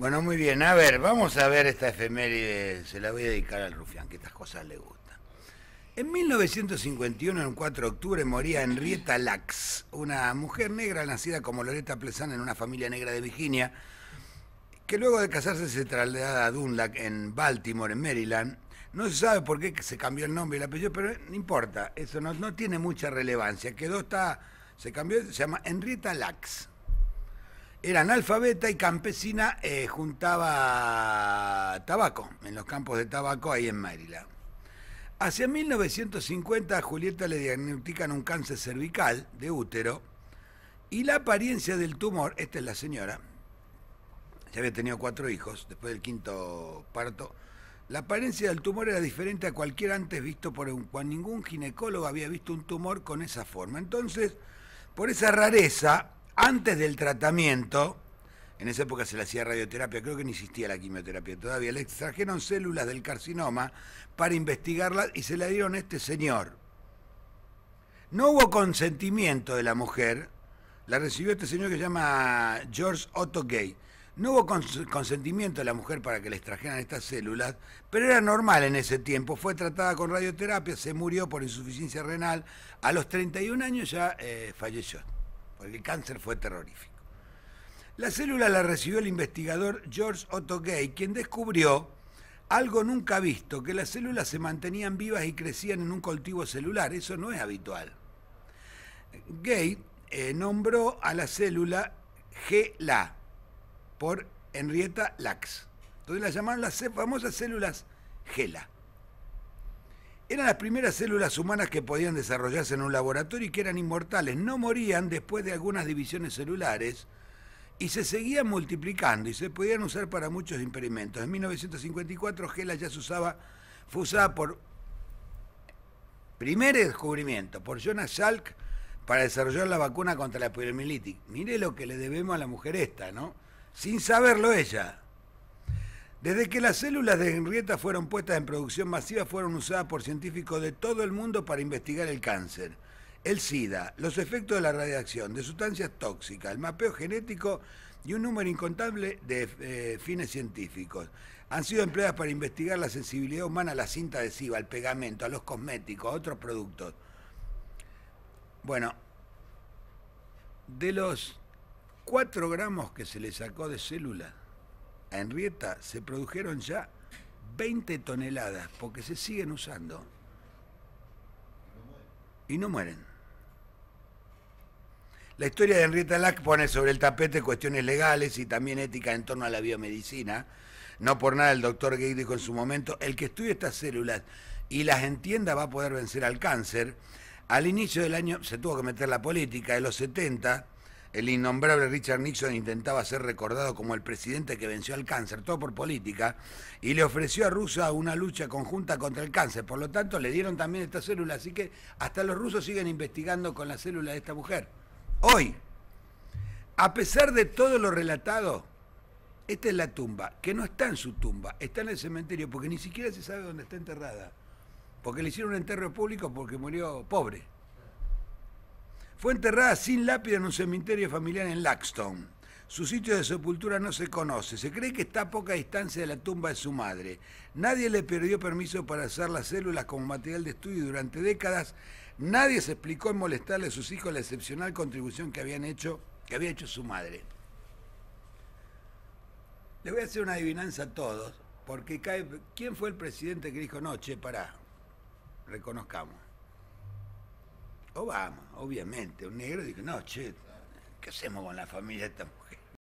Bueno, muy bien. A ver, vamos a ver esta efeméride. Se la voy a dedicar al rufián, que estas cosas le gustan. En 1951, en 4 de octubre, moría Henrietta Lacks, una mujer negra nacida como Loretta Pleasant en una familia negra de Virginia, que luego de casarse se trasladó a Dunlap en Baltimore, en Maryland. No se sabe por qué se cambió el nombre y el apellido, pero no importa, eso no, tiene mucha relevancia. Quedó, está, se cambió, se llama Henrietta Lacks era analfabeta y campesina, eh, juntaba tabaco en los campos de tabaco ahí en Maryland. Hacia 1950 a Julieta le diagnostican un cáncer cervical de útero y la apariencia del tumor, esta es la señora, ya había tenido cuatro hijos después del quinto parto, la apariencia del tumor era diferente a cualquier antes visto por un, cual ningún ginecólogo había visto un tumor con esa forma. Entonces, por esa rareza, antes del tratamiento, en esa época se le hacía radioterapia, creo que no existía la quimioterapia todavía, le extrajeron células del carcinoma para investigarlas y se la dieron a este señor. No hubo consentimiento de la mujer, la recibió este señor que se llama George Otto Gay. No hubo consentimiento de la mujer para que le extrajeran estas células, pero era normal en ese tiempo. Fue tratada con radioterapia, se murió por insuficiencia renal. A los 31 años ya eh, falleció el cáncer fue terrorífico. La célula la recibió el investigador George Otto Gay, quien descubrió algo nunca visto, que las células se mantenían vivas y crecían en un cultivo celular. Eso no es habitual. Gay eh, nombró a la célula GLA por Henrietta Lacks. Entonces la llamaron las famosas células GLA. Eran las primeras células humanas que podían desarrollarse en un laboratorio y que eran inmortales. No morían después de algunas divisiones celulares y se seguían multiplicando y se podían usar para muchos experimentos. En 1954 Gela ya se usaba, fue usada por primer descubrimiento, por Jonas Salk, para desarrollar la vacuna contra la poliomielitis. Mire lo que le debemos a la mujer esta, ¿no? Sin saberlo ella. Desde que las células de Henrietta fueron puestas en producción masiva, fueron usadas por científicos de todo el mundo para investigar el cáncer, el SIDA, los efectos de la radiación, de sustancias tóxicas, el mapeo genético y un número incontable de eh, fines científicos. Han sido empleadas para investigar la sensibilidad humana a la cinta adhesiva, al pegamento, a los cosméticos, a otros productos. Bueno, de los 4 gramos que se le sacó de células, a Henrietta se produjeron ya 20 toneladas porque se siguen usando y no mueren. La historia de Henrietta Lack pone sobre el tapete cuestiones legales y también éticas en torno a la biomedicina. No por nada el doctor Gay dijo en su momento, el que estudie estas células y las entienda va a poder vencer al cáncer. Al inicio del año se tuvo que meter la política, de los 70 el innombrable Richard Nixon intentaba ser recordado como el presidente que venció al cáncer, todo por política, y le ofreció a Rusia una lucha conjunta contra el cáncer. Por lo tanto, le dieron también esta célula. Así que hasta los rusos siguen investigando con la célula de esta mujer. Hoy, a pesar de todo lo relatado, esta es la tumba, que no está en su tumba, está en el cementerio, porque ni siquiera se sabe dónde está enterrada. Porque le hicieron un enterro público porque murió pobre. Fue enterrada sin lápida en un cementerio familiar en Laxton. Su sitio de sepultura no se conoce. Se cree que está a poca distancia de la tumba de su madre. Nadie le perdió permiso para usar las células como material de estudio durante décadas. Nadie se explicó en molestarle a sus hijos la excepcional contribución que, habían hecho, que había hecho su madre. Les voy a hacer una adivinanza a todos, porque cae, ¿quién fue el presidente que dijo, no, che, pará, reconozcamos? Obama, obviamente, un negro, dice no, che, ¿qué hacemos con la familia de esta mujer?